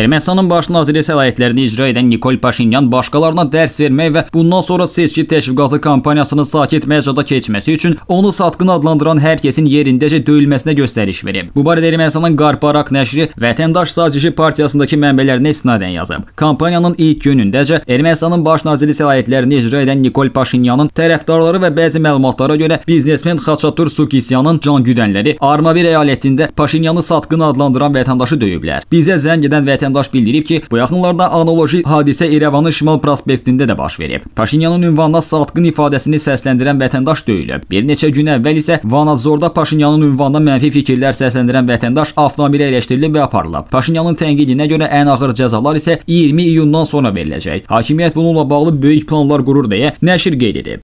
Ermənistanın baş naziri səlahiyyətlərini icra edən Nikol Paşinyan başqalarına dərs vermək və bundan sonra seçki təşviqatı kampaniyasının sakit məcrada keçməsi üçün onu satqın adlandıran hər kəsin yerindəcə döyülməsinə göstəriş verib. Bu barədə Ermənistanın Qarparak nəşri Vətəndaş Sazişi partiyasındakı mənbələrinə istinadən yazıb. Kampaniyanın ilk günündəcə Ermənistanın baş naziri səlahiyyətlərini icra edən Nikol Paşinyanın tərəfdarları və bəzi məlumatlara görə biznesmen Xaçatur Sukisyanın cangüdənləri Armavi əyalətində Paşinyanı satqın adlandıran vətəndaşı döyüblər. Bizə zəng edən vətəndaş vətəndaş bildirib ki, bu yaxınlarda analoji hadisə İrəvanın Şimal prospektində də baş verib. Paşinyanın ünvanına satqın ifadəsini səsləndirən vətəndaş döyülüb. Bir neçə gün əvvəl isə Vanadzorda Paşinyanın ünvanına mənfi fikirlər səsləndirən vətəndaş avtomobilə eləşdirilib və aparılıb. Paşinyanın tənqidinə görə ən ağır cəzalar isə 20 iyundan sonra veriləcək. Hakimiyyət bununla bağlı böyük planlar qurur deyə nəşr qeyd edib.